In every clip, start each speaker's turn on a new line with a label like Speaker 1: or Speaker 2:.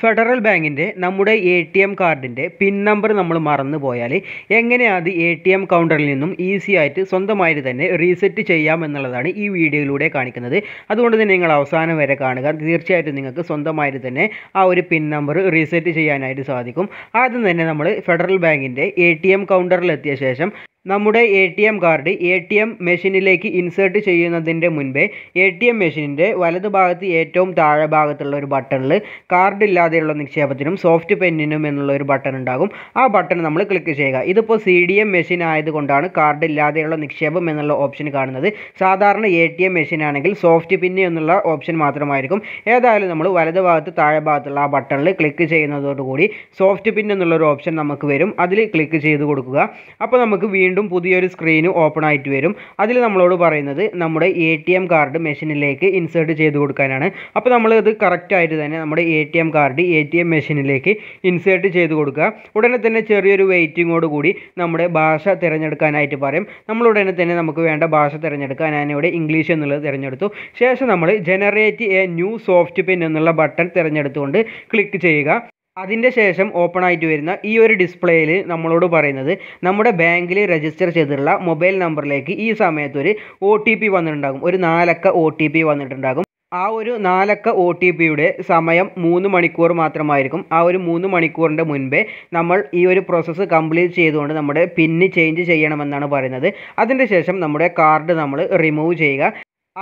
Speaker 1: federal ബാങ്കിൻ്റെ നമ്മുടെ A T M കാർഡിൻ്റെ പിൻ നമ്പർ നമ്മൾ മറന്നു പോയാൽ എങ്ങനെ അത് എ ടി എം കൗണ്ടറിൽ നിന്നും ഈസി ആയിട്ട് സ്വന്തമായിട്ട് തന്നെ റീസെറ്റ് ചെയ്യാം എന്നുള്ളതാണ് ഈ വീഡിയോയിലൂടെ കാണിക്കുന്നത് അതുകൊണ്ട് തന്നെ നിങ്ങൾ അവസാനം വരെ കാണുക തീർച്ചയായിട്ടും നിങ്ങൾക്ക് സ്വന്തമായിട്ട് തന്നെ ആ ഒരു പിൻ നമ്പർ റീസെറ്റ് ചെയ്യാനായിട്ട് സാധിക്കും ആദ്യം തന്നെ നമ്മൾ ഫെഡറൽ ബാങ്കിൻ്റെ എ ടി എം ശേഷം നമ്മുടെ A T M card A T M മെഷീനിലേക്ക് ഇൻസേർട്ട് ചെയ്യുന്നതിൻ്റെ മുൻപേ എ ടി എം മെഷീനിൻ്റെ വലതുഭാഗത്ത് ഏറ്റവും താഴെ ഭാഗത്തുള്ള ഒരു ബട്ടണിൽ കാർഡ് ഇല്ലാതെയുള്ള നിക്ഷേപത്തിനും സോഫ്റ്റ് പെന്നിനും എന്നുള്ള ഒരു ബട്ടൺ ഉണ്ടാകും ആ ബട്ടൺ നമ്മൾ ക്ലിക്ക് ചെയ്യുക ഇതിപ്പോൾ സി ഡി എം മെഷീൻ ആയതുകൊണ്ടാണ് കാർഡ് ഇല്ലാതെയുള്ള നിക്ഷേപം എന്നുള്ള ഓപ്ഷൻ കാണുന്നത് സാധാരണ എ ടി എം മെഷീൻ ആണെങ്കിൽ സോഫ്റ്റ് പിൻ എന്നുള്ള ഓപ്ഷൻ മാത്രമായിരിക്കും ഏതായാലും നമ്മൾ ഭാഗത്ത് താഴെ ഭാഗത്തുള്ള ആ ബട്ടണിൽ ക്ലിക്ക് ചെയ്യുന്നതോടുകൂടി സോഫ്റ്റ് പിൻ എന്നുള്ളൊരു ഓപ്ഷൻ നമുക്ക് വരും അതിൽ ക്ലിക്ക് ചെയ്ത് കൊടുക്കുക അപ്പോൾ നമുക്ക് വീണ്ടും വീണ്ടും പുതിയൊരു സ്ക്രീന് ഓപ്പൺ ആയിട്ട് വരും അതിൽ നമ്മളോട് പറയുന്നത് നമ്മുടെ എ ടി എം കാർഡ് മെഷീനിലേക്ക് ഇൻസേർട്ട് ചെയ്ത് കൊടുക്കാനാണ് അപ്പോൾ നമ്മൾ ഇത് കറക്റ്റായിട്ട് തന്നെ നമ്മുടെ A T M card A T M മെഷീനിലേക്ക് ഇൻസേർട്ട് ചെയ്ത് കൊടുക്കുക ഉടനെ തന്നെ ചെറിയൊരു വെയിറ്റിങ്ങോട് കൂടി നമ്മുടെ ഭാഷ തിരഞ്ഞെടുക്കാനായിട്ട് പറയും നമ്മൾ ഉടനെ തന്നെ നമുക്ക് വേണ്ട ഭാഷ തിരഞ്ഞെടുക്കാൻ ഞാനിവിടെ ഇംഗ്ലീഷ് എന്നുള്ളത് തിരഞ്ഞെടുത്തു ശേഷം നമ്മൾ generate a new soft pin എന്നുള്ള ബട്ടൺ തിരഞ്ഞെടുത്തുകൊണ്ട് ക്ലിക്ക് ചെയ്യുക അതിൻ്റെ ശേഷം ഓപ്പൺ ആയിട്ട് വരുന്ന ഈ ഒരു ഡിസ്പ്ലേയിൽ നമ്മളോട് പറയുന്നത് നമ്മുടെ ബാങ്കിൽ രജിസ്റ്റർ ചെയ്തിട്ടുള്ള മൊബൈൽ നമ്പറിലേക്ക് ഈ സമയത്ത് ഒരു ഒ ടി പി വന്നിട്ടുണ്ടാകും ഒരു നാലക്ക ഒ ടി പി വന്നിട്ടുണ്ടാകും ആ ഒരു നാലക്ക ഒ ടി പിയുടെ സമയം മൂന്ന് മണിക്കൂർ മാത്രമായിരിക്കും ആ ഒരു മൂന്ന് മണിക്കൂറിൻ്റെ മുൻപേ നമ്മൾ ഈ ഒരു പ്രോസസ്സ് കംപ്ലീറ്റ് ചെയ്തുകൊണ്ട് നമ്മുടെ പിന്ന് ചേഞ്ച് ചെയ്യണമെന്നാണ് പറയുന്നത് അതിൻ്റെ ശേഷം നമ്മുടെ കാർഡ് നമ്മൾ റിമൂവ് ചെയ്യുക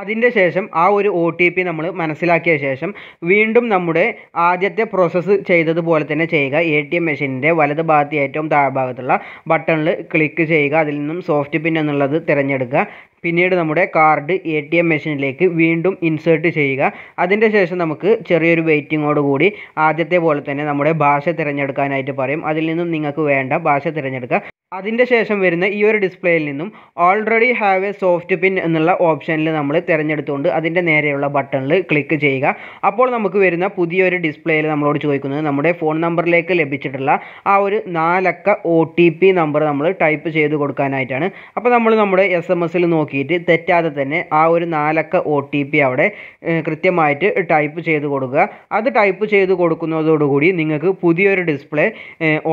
Speaker 1: അതിൻ്റെ ശേഷം ആ ഒരു ഒ ടി പി നമ്മൾ മനസ്സിലാക്കിയ ശേഷം വീണ്ടും നമ്മുടെ ആദ്യത്തെ പ്രോസസ്സ് ചെയ്തതുപോലെ തന്നെ ചെയ്യുക എ ടി എം മെഷീനിൻ്റെ വലത് ഭാഗത്ത് ഏറ്റവും താഴ്ഭാഗത്തുള്ള ബട്ടണിൽ ക്ലിക്ക് ചെയ്യുക അതിൽ നിന്നും സോഫ്റ്റ് പിൻ എന്നുള്ളത് തിരഞ്ഞെടുക്കുക പിന്നീട് നമ്മുടെ കാർഡ് എ ടി എം മെഷീനിലേക്ക് വീണ്ടും ഇൻസേർട്ട് ചെയ്യുക അതിൻ്റെ ശേഷം നമുക്ക് ചെറിയൊരു വെയിറ്റിങ്ങോട് കൂടി ആദ്യത്തെ പോലെ തന്നെ നമ്മുടെ ഭാഷ തിരഞ്ഞെടുക്കാനായിട്ട് പറയും അതിൽ നിന്നും നിങ്ങൾക്ക് വേണ്ട ഭാഷ തിരഞ്ഞെടുക്കുക അതിൻ്റെ ശേഷം വരുന്ന ഈ ഒരു ഡിസ്പ്ലേയിൽ നിന്നും already have a soft pin എന്നുള്ള ഓപ്ഷനിൽ നമ്മൾ തിരഞ്ഞെടുത്തുകൊണ്ട് അതിൻ്റെ നേരെയുള്ള ബട്ടണിൽ ക്ലിക്ക് ചെയ്യുക അപ്പോൾ നമുക്ക് വരുന്ന പുതിയൊരു ഡിസ്പ്ലേയിൽ നമ്മളോട് ചോദിക്കുന്നത് നമ്മുടെ ഫോൺ നമ്പറിലേക്ക് ലഭിച്ചിട്ടുള്ള ആ ഒരു നാലക്ക ഒ നമ്പർ നമ്മൾ ടൈപ്പ് ചെയ്ത് കൊടുക്കാനായിട്ടാണ് അപ്പോൾ നമ്മൾ നമ്മുടെ എസ് എം എസിൽ നോക്കിയിട്ട് തെറ്റാതെ തന്നെ ആ ഒരു നാലക്ക ഒ അവിടെ കൃത്യമായിട്ട് ടൈപ്പ് ചെയ്ത് കൊടുക്കുക അത് ടൈപ്പ് ചെയ്ത് കൊടുക്കുന്നതോടുകൂടി നിങ്ങൾക്ക് പുതിയൊരു ഡിസ്പ്ലേ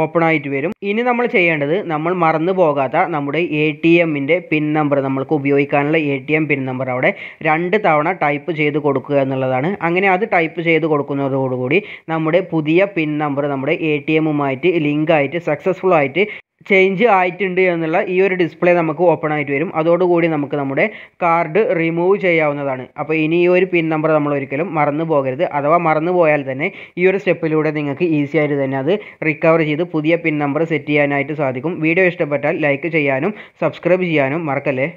Speaker 1: ഓപ്പൺ ആയിട്ട് വരും ഇനി നമ്മൾ ചെയ്യേണ്ടത് നമ്മൾ നമ്മൾ മറന്നു പോകാത്ത നമ്മുടെ എ ടി എമ്മിൻ്റെ പിൻ നമ്പർ നമ്മൾക്ക് ഉപയോഗിക്കാനുള്ള A T M pin number അവിടെ രണ്ട് തവണ ടൈപ്പ് ചെയ്ത് കൊടുക്കുക എന്നുള്ളതാണ് അങ്ങനെ അത് ടൈപ്പ് ചെയ്ത് കൊടുക്കുന്നതോടുകൂടി നമ്മുടെ പുതിയ പിൻ നമ്പർ നമ്മുടെ എ ടി എമ്മുമായിട്ട് ലിങ്ക് ആയിട്ട് സക്സസ്ഫുൾ ആയിട്ട് ചേഞ്ച് ആയിട്ടുണ്ട് എന്നുള്ള ഈ ഒരു ഡിസ്പ്ലേ നമുക്ക് ഓപ്പൺ ആയിട്ട് വരും അതോടുകൂടി നമുക്ക് നമ്മുടെ കാർഡ് റിമൂവ് ചെയ്യാവുന്നതാണ് അപ്പോൾ ഇനി ഈ ഒരു പിൻ നമ്പർ നമ്മൾ ഒരിക്കലും മറന്നു പോകരുത് അഥവാ മറന്നു പോയാൽ തന്നെ ഈ ഒരു സ്റ്റെപ്പിലൂടെ നിങ്ങൾക്ക് ഈസി ആയിട്ട് തന്നെ അത് റിക്കവർ ചെയ്ത് പുതിയ പിൻ നമ്പർ സെറ്റ് ചെയ്യാനായിട്ട് സാധിക്കും വീഡിയോ ഇഷ്ടപ്പെട്ടാൽ ലൈക്ക് ചെയ്യാനും സബ്സ്ക്രൈബ് ചെയ്യാനും മറക്കല്ലേ